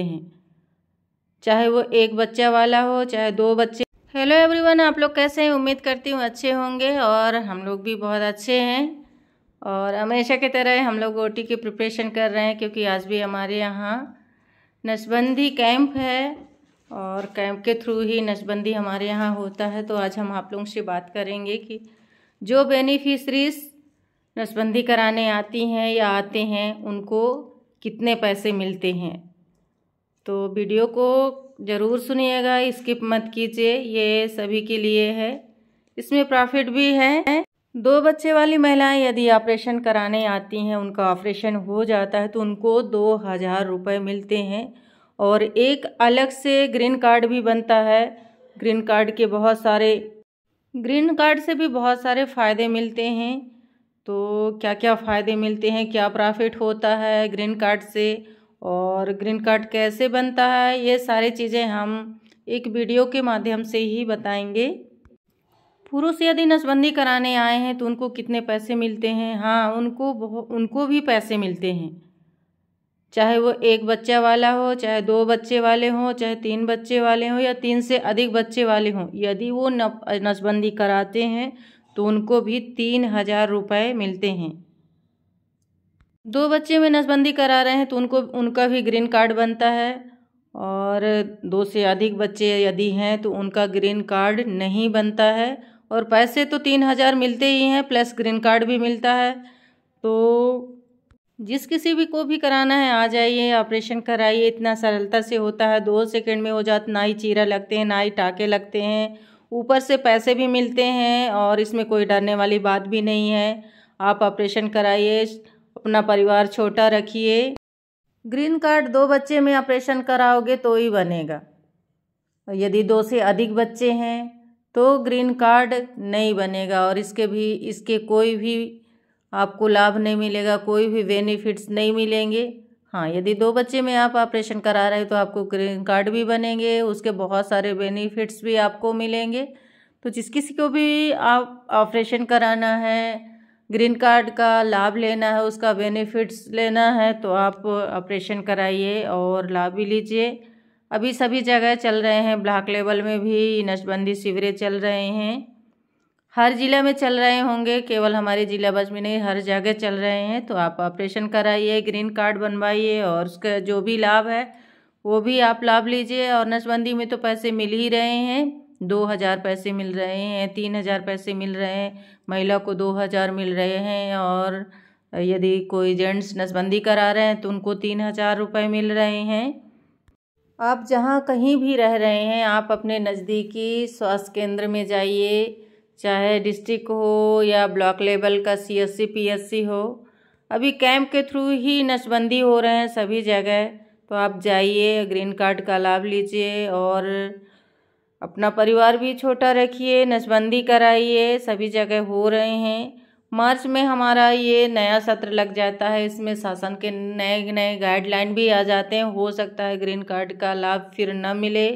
हैं चाहे वो एक बच्चा वाला हो चाहे दो बच्चे हेलो एवरीवन आप लोग कैसे हैं उम्मीद करती हूँ अच्छे होंगे और हम लोग भी बहुत अच्छे हैं और हमेशा की तरह हम लोग ओटी की प्रिपरेशन कर रहे हैं क्योंकि आज भी हमारे यहाँ नसबंदी कैंप है और कैंप के थ्रू ही नसबंदी हमारे यहाँ होता है तो आज हम आप लोगों से बात करेंगे कि जो बेनिफिशरीज नसबंदी कराने आती हैं या आते हैं उनको कितने पैसे मिलते हैं तो वीडियो को ज़रूर सुनिएगा स्किप मत कीजिए ये सभी के लिए है इसमें प्रॉफिट भी है दो बच्चे वाली महिलाएं यदि ऑपरेशन कराने आती हैं उनका ऑपरेशन हो जाता है तो उनको दो हज़ार रुपये मिलते हैं और एक अलग से ग्रीन कार्ड भी बनता है ग्रीन कार्ड के बहुत सारे ग्रीन कार्ड से भी बहुत सारे फ़ायदे मिलते हैं तो क्या क्या फ़ायदे मिलते हैं क्या प्रॉफिट होता है ग्रीन कार्ड से और ग्रीन कार्ड कैसे बनता है ये सारी चीज़ें हम एक वीडियो के माध्यम से ही बताएंगे पुरुष यदि नसबंदी कराने आए हैं तो उनको कितने पैसे मिलते हैं हाँ उनको उनको भी पैसे मिलते हैं चाहे वो एक बच्चा वाला हो चाहे दो बच्चे वाले हों चाहे तीन बच्चे वाले हों या तीन से अधिक बच्चे वाले हों यदि वो नसबंदी कराते हैं तो उनको भी तीन हज़ार रुपये मिलते हैं दो बच्चे में नसबंदी करा रहे हैं तो उनको उनका भी ग्रीन कार्ड बनता है और दो से अधिक बच्चे यदि हैं तो उनका ग्रीन कार्ड नहीं बनता है और पैसे तो तीन हज़ार मिलते ही हैं प्लस ग्रीन कार्ड भी मिलता है तो जिस किसी भी को भी कराना है आ जाइए ऑपरेशन कराइए इतना सरलता से होता है दो सेकंड में हो जाता ना ही चीरा लगते हैं ना ही टाके लगते हैं ऊपर से पैसे भी मिलते हैं और इसमें कोई डरने वाली बात भी नहीं है आप ऑपरेशन कराइए अपना परिवार छोटा रखिए ग्रीन कार्ड दो बच्चे में ऑपरेशन कराओगे तो ही बनेगा यदि दो से अधिक बच्चे हैं तो ग्रीन कार्ड नहीं बनेगा और इसके भी इसके कोई भी आपको लाभ नहीं मिलेगा कोई भी बेनिफिट्स नहीं मिलेंगे हाँ यदि दो बच्चे में आप ऑपरेशन करा रहे हैं तो आपको ग्रीन कार्ड भी बनेंगे उसके बहुत सारे बेनिफिट्स भी आपको मिलेंगे तो जिस किसी को भी आप ऑपरेशन कराना है ग्रीन कार्ड का लाभ लेना है उसका बेनिफिट्स लेना है तो आप ऑपरेशन कराइए और लाभ भी लीजिए अभी सभी जगह चल रहे हैं ब्लॉक लेवल में भी नशबंदी शिविरें चल रहे हैं हर ज़िले में चल रहे होंगे केवल हमारे ज़िला बज में नहीं हर जगह चल रहे हैं तो आप ऑपरेशन कराइए ग्रीन कार्ड बनवाइए और उसका जो भी लाभ है वो भी आप लाभ लीजिए और नशबंदी में तो पैसे मिल ही रहे हैं दो हज़ार पैसे मिल रहे हैं तीन हज़ार पैसे मिल रहे हैं महिला को दो हज़ार मिल रहे हैं और यदि कोई जेंट्स नसबंदी करा रहे हैं तो उनको तीन हज़ार रुपये मिल रहे हैं आप जहाँ कहीं भी रह रहे हैं आप अपने नज़दीकी स्वास्थ्य केंद्र में जाइए चाहे डिस्ट्रिक्ट हो या ब्लॉक लेवल का C S C P S C हो अभी कैंप के थ्रू ही नसबंदी हो रहे हैं सभी जगह तो आप जाइए ग्रीन कार्ड का लाभ लीजिए और अपना परिवार भी छोटा रखिए नसबंदी कराइए सभी जगह हो रहे हैं मार्च में हमारा ये नया सत्र लग जाता है इसमें शासन के नए नए गाइडलाइन भी आ जाते हैं हो सकता है ग्रीन कार्ड का लाभ फिर न मिले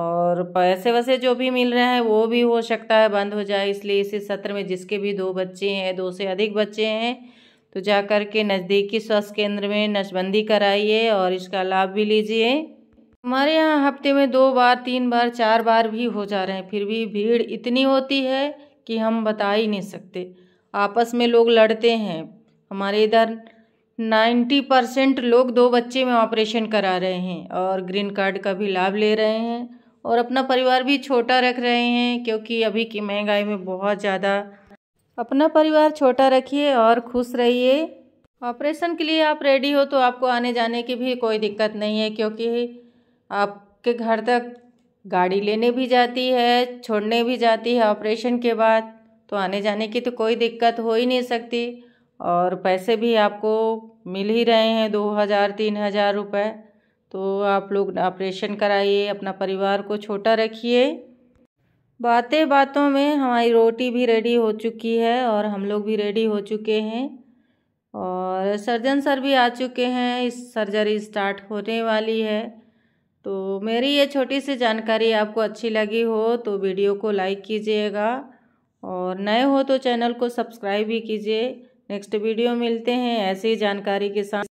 और पैसे वैसे जो भी मिल रहे हैं वो भी हो सकता है बंद हो जाए इसलिए इसी सत्र में जिसके भी दो बच्चे हैं दो से अधिक बच्चे हैं तो जा कर के नज़दीकी स्वास्थ्य केंद्र में नसबंदी कराइए और इसका लाभ भी लीजिए हमारे यहाँ हफ्ते में दो बार तीन बार चार बार भी हो जा रहे हैं फिर भी भीड़ इतनी होती है कि हम बता ही नहीं सकते आपस में लोग लड़ते हैं हमारे इधर नाइन्टी परसेंट लोग दो बच्चे में ऑपरेशन करा रहे हैं और ग्रीन कार्ड का भी लाभ ले रहे हैं और अपना परिवार भी छोटा रख रहे हैं क्योंकि अभी की महंगाई में बहुत ज़्यादा अपना परिवार छोटा रखिए और खुश रहिए ऑपरेशन के लिए आप रेडी हो तो आपको आने जाने की भी कोई दिक्कत नहीं है क्योंकि आपके घर तक गाड़ी लेने भी जाती है छोड़ने भी जाती है ऑपरेशन के बाद तो आने जाने की तो कोई दिक्कत हो ही नहीं सकती और पैसे भी आपको मिल ही रहे हैं दो हज़ार तीन हज़ार रुपये तो आप लोग ऑपरेशन कराइए अपना परिवार को छोटा रखिए बातें बातों में हमारी रोटी भी रेडी हो चुकी है और हम लोग भी रेडी हो चुके हैं और सर्जन सर भी आ चुके हैं इस सर्जरी स्टार्ट होने वाली है तो मेरी ये छोटी सी जानकारी आपको अच्छी लगी हो तो वीडियो को लाइक कीजिएगा और नए हो तो चैनल को सब्सक्राइब भी कीजिए नेक्स्ट वीडियो मिलते हैं ऐसी जानकारी के साथ